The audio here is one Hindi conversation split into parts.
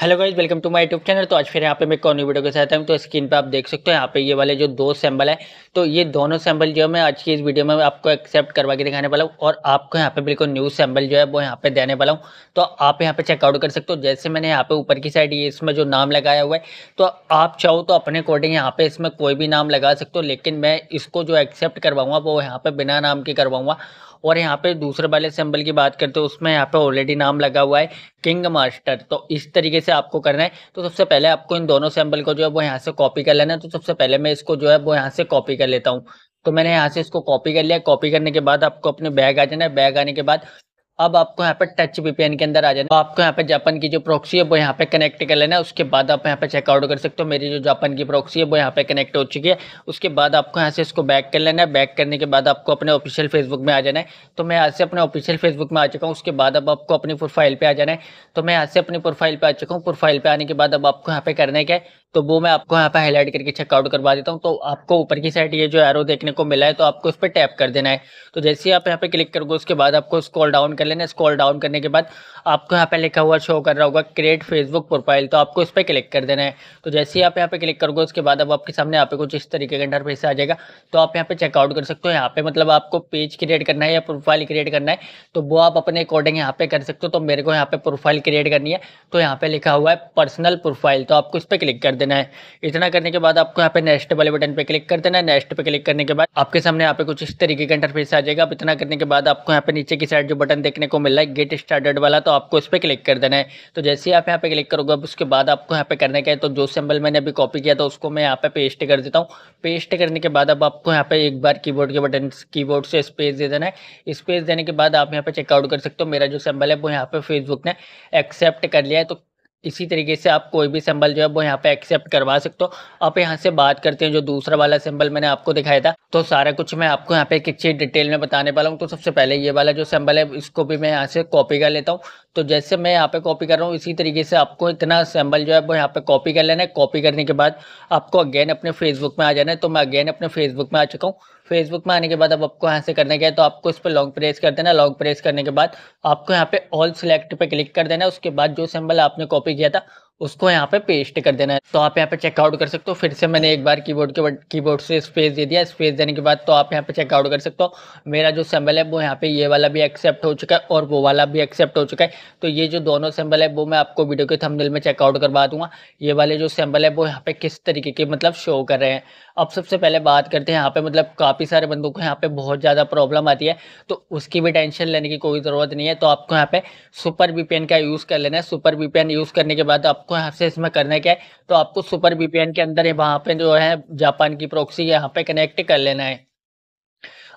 hello guys welcome to my YouTube channel तो आज फिर यहाँ पे मैं कौन वीडियो के साथ हूँ तो स्क्रीन पे आप देख सकते हो यहाँ पे ये वाले जो दो सैम्बल है तो ये दोनों सैम्बल जो है मैं आज की इस वीडियो में आपको एक्सेप्ट करवा के दिखाने वाला हूँ और आपको यहाँ पे बिल्कुल न्यू सैम्बल जो है वो यहाँ पे देने वाला हूँ तो आप यहाँ पे चेकआउट कर सकते हो जैसे मैंने यहाँ पे ऊपर की साइड ये इसमें जो नाम लगाया हुआ है तो आप चाहो तो अपने अकॉर्डिंग यहाँ पे इसमें कोई भी नाम लगा सकते हो लेकिन मैं इसको जो एक्सेप्ट करवाऊँगा वो यहाँ पर बिना नाम के करवाऊँगा और यहाँ पे दूसरे वाले सिंबल की बात करते हैं उसमें यहाँ पे ऑलरेडी नाम लगा हुआ है किंग मास्टर तो इस तरीके से आपको करना है तो सबसे पहले आपको इन दोनों सिंबल को जो है वो यहाँ से कॉपी कर लेना है तो सबसे पहले मैं इसको जो है वो यहाँ से कॉपी कर लेता हूँ तो मैंने यहाँ से इसको कॉपी कर लिया कॉपी करने के बाद आपको अपने बैग आ जाना है बैग आने के बाद अब आपको यहाँ पे टच वीपीएन के अंदर आ जाना तो आपको यहाँ पे जापान की जो प्रॉक्सी है वो यहाँ पे कनेक्ट कर लेना है उसके बाद आप यहाँ पे चेकआउट कर सकते हो मेरी जो जापान की प्रॉक्सी है वो यहाँ पे कनेक्ट हो चुकी है उसके बाद आपको यहाँ से इसको बैक कर लेना है बैक करने के बाद आपको अपने ऑफिशियल फेसबुक में आ जाना है तो मैं यहाँ से अपने ऑफिशियल फेसबुक में आ चुका हूँ उसके बाद अब आपको अपनी प्रोफाइल पर आ जाना है तो मैं यहाँ से अपनी प्रोफाइल पर आ चुका हूँ प्रोफाइल पर आने के बाद अब आपको यहाँ पे करना है क्या तो वो मैं आपको यहाँ पर हाईलाइट करके चेकआउट करवा देता हूँ तो आपको ऊपर की साइड ये जो एरो देखने को मिला है तो आपको उस पर टैप कर देना है तो जैसे ही आप यहाँ पे क्लिक करोगे उसके बाद आपको स्क्रॉल डाउन कर लेना स्क्रॉल डाउन करने के बाद आपको यहाँ पे लिखा हुआ शो कर रहा होगा क्रिएट फेसबुक प्रोफाइल तो आपको इस पर क्लिक कर देना है तो जैसे ही आप यहाँ पे क्लिक करोगे उसके बाद अब आपके सामने यहाँ पे कुछ इस तरीके का इंटरफेस आ जाएगा तो आप यहाँ पे चेकआउट कर सकते हो यहाँ पे मतलब आपको पेज क्रिएट करना है या प्रोफाइल क्रिएट करना है तो वो आप अपने अकॉर्डिंग यहाँ पे कर सकते हो तो मेरे को यहाँ पे प्रोफाइल क्रिएट करनी है तो यहाँ पे लिखा हुआ है पर्सनल प्रोफाइल तो आपको इस पर क्लिक कर देना है इतना करने के बाद आपको यहाँ पे नेक्स्ट वाले बटन पे क्लिक कर देना है नेक्स्ट पे क्लिक करने के बाद आपके सामने यहाँ पे कुछ इस तरीके का इंटरफेस आ जाएगा अब इतना करने के बाद आपको यहाँ पे नीचे की साइड जो बटन देखने को मिल रहा है गेट स्टार्टेड वाला तो आपको इस पर क्लिक कर देना है तो जैसे ही आप यहाँ पे क्लिक करोगे अब उसके बाद आपको यहाँ पे करने का है तो जो सिंबल मैंने अभी कॉपी किया था उसको मैं यहाँ पे पेस्ट कर देता हूँ पेस्ट करने के बाद अब आपको यहाँ पे एक बार की के बटन की से स्पेस दे देना है स्पेस देने के बाद आप यहाँ पे चेकआउट कर सकते हो मेरा जो सिंबल है वो यहाँ पे फेसबुक ने एक्सेप्ट कर लिया है तो इसी तरीके से आप कोई भी सिंबल जो है वो यहाँ पे एक्सेप्ट करवा सकते हो आप यहाँ से बात करते हैं जो दूसरा वाला सिंबल मैंने आपको दिखाया था तो सारा कुछ मैं आपको यहाँ पे एक अच्छी डिटेल में बताने वाला हूँ तो सबसे पहले ये वाला जो सिंबल है इसको भी मैं यहाँ से कॉपी कर लेता हूँ तो जैसे मैं यहाँ पे कॉपी कर रहा हूँ इसी तरीके से आपको इतना सैम्बल जो है वो यहाँ पे कॉपी कर लेना है कॉपी करने के बाद आपको अगेन अपने फेसबुक में आ जाना है तो मैं अगेन अपने फेसबुक में आ चुका हूँ फेसबुक में आने के बाद अब आपको यहाँ से करने गया है तो आपको इस पर लॉन्ग प्रेस कर देना लॉन्ग प्रेस करने के बाद आपको यहाँ पे ऑल सेलेक्ट पर क्लिक कर देना उसके बाद जो सैम्बल आपने कॉपी किया था उसको यहाँ पे पेस्ट कर देना है तो आप यहाँ पे चेकआउट कर सकते हो फिर से मैंने एक बार कीबोर्ड के कीबोर्ड से स्पेस दे दिया स्पेस देने के बाद तो आप यहाँ पे चेकआउट कर सकते हो मेरा जो सिंबल है वो यहाँ पे ये वाला भी एक्सेप्ट हो चुका है और वो वाला भी एक्सेप्ट हो चुका है तो ये जो दोनों सिंबल है वो मैं आपको वीडियो के थमदिल में चेकआउट करवा दूंगा ये वाले जो सिंबल है वो यहाँ पे किस तरीके के मतलब शो कर रहे हैं अब सबसे पहले बात करते हैं यहाँ पे मतलब काफ़ी सारे बंदों को यहाँ पे बहुत ज़्यादा प्रॉब्लम आती है तो उसकी भी टेंशन लेने की कोई ज़रूरत नहीं है तो आपको यहाँ पे सुपर वीपीएन का यूज़ कर लेना है सुपर वीपीएन यूज़ करने के बाद आप आपको यहाँ से इसमें करना क्या है तो आपको सुपर बीपीएन के अंदर वहाँ पे जो है जापान की प्रोक्सी यहाँ पे कनेक्ट कर लेना है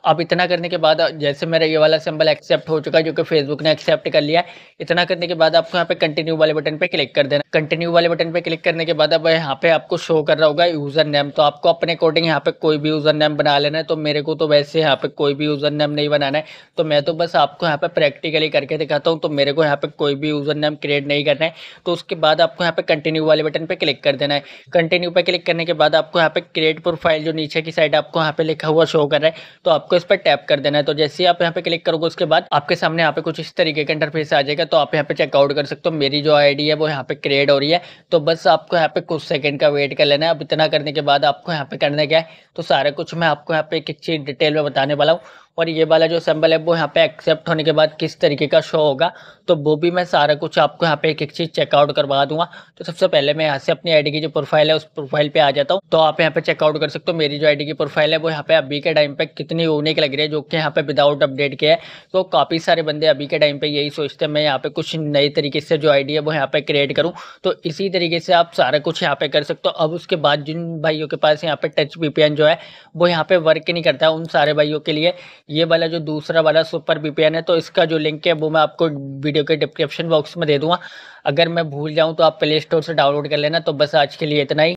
अब इतना करने के बाद जैसे मेरा ये वाला सिंबल एक्सेप्ट हो चुका है जो कि फेसबुक ने एक्सेप्ट कर लिया है इतना करने के बाद आपको यहाँ पे कंटिन्यू वाले बटन पे क्लिक कर देना कंटिन्यू वाले बटन पे क्लिक करने के बाद अब यहाँ पे आपको शो कर रहा होगा यूज़र नेम तो आपको अपने अकॉर्डिंग यहाँ पे कोई भी यूज़र नेम बना लेना है तो मेरे को तो वैसे यहाँ पे कोई भी यूज़र नेम नहीं बनाना है तो मैं तो बस आपको यहाँ पे प्रैक्टिकली करके दिखाता हूँ तो मेरे को यहाँ पे कोई भी यूज़र नेम क्रिएट नहीं करना है तो उसके बाद आपको यहाँ पे कंटिन्यू वाले बटन पर क्लिक कर देना है कंटिन्यू पर क्लिक करने के बाद आपको यहाँ पे क्रिएट प्रोफाइल जो नीचे की साइड आपको यहाँ पे लिखा हुआ शो कर रहा है तो आपको इस पर टैप कर देना है तो जैसे आप यहाँ पे क्लिक करोगे उसके बाद आपके सामने यहाँ पे कुछ इस तरीके का इंटरफेस आ जाएगा तो आप यहाँ पे चेकआउट कर सकते हो मेरी जो आईडी है वो यहाँ पे क्रिएट हो रही है तो बस आपको यहाँ पे कुछ सेकंड का वेट कर लेना है अब इतना करने के बाद आपको यहाँ पे करना क्या है तो सारा कुछ मैं आपको यहाँ पे एक अच्छी डिटेल में बताने वाला हूँ और ये वाला जो सैम्पल है वो यहाँ पे एक्सेप्ट होने के बाद किस तरीके का शो होगा तो वो भी मैं सारा कुछ आपको यहाँ पे एक एक चीज़ चेकआउट करवा दूंगा तो सबसे पहले मैं यहाँ से अपनी आईडी की जो प्रोफाइल है उस प्रोफाइल पे आ जाता हूँ तो आप यहाँ पे चेकआउट कर सकते हो मेरी जो आईडी की प्रोफाइल है वो यहाँ पे अभी के टाइम पे कितनी यूनिक लग रही है जो कि यहाँ पे विदाउट अपडेट के है तो काफ़ी सारे बंदे अभी के टाइम पे यही सोचते हैं मैं यहाँ पे कुछ नई तरीके से जो आईडी है वो यहाँ पे क्रिएट करूँ तो इसी तरीके से आप सारा कुछ यहाँ पे कर सकते हो अब उसके बाद जिन भाइयों के पास यहाँ पे टच पी जो है वो यहाँ पे वर्क नहीं करता उन सारे भाइयों के लिए ये वाला जो दूसरा वाला सुपर वीपीएन है तो इसका जो लिंक है वो मैं आपको वीडियो के डिस्क्रिप्शन बॉक्स में दे दूँगा अगर मैं भूल जाऊँ तो आप प्ले स्टोर से डाउनलोड कर लेना तो बस आज के लिए इतना ही